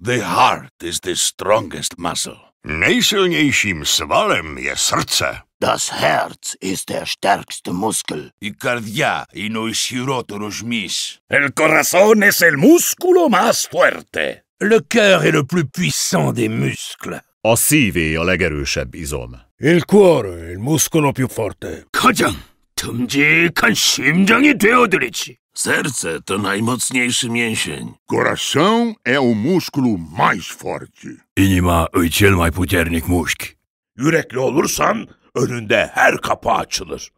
The heart is the strongest muscle. Najsilniejszym swalem jest serce. Das Herz ist der stärkste Muskel. I cardia y no rozmiś. El corazón es el músculo más fuerte. Le cœur est le plus puissant des muscles. A szívé a legerősebb izom. Il cuore è il muscolo più forte. 가장 듬직한 심장이 되어드리지. Serce to najmocniejszy mięsień. Coração é e o músculo mais forte. İnima öçel mai puternik musk. Yürekli olursan önünde her kapı açılır.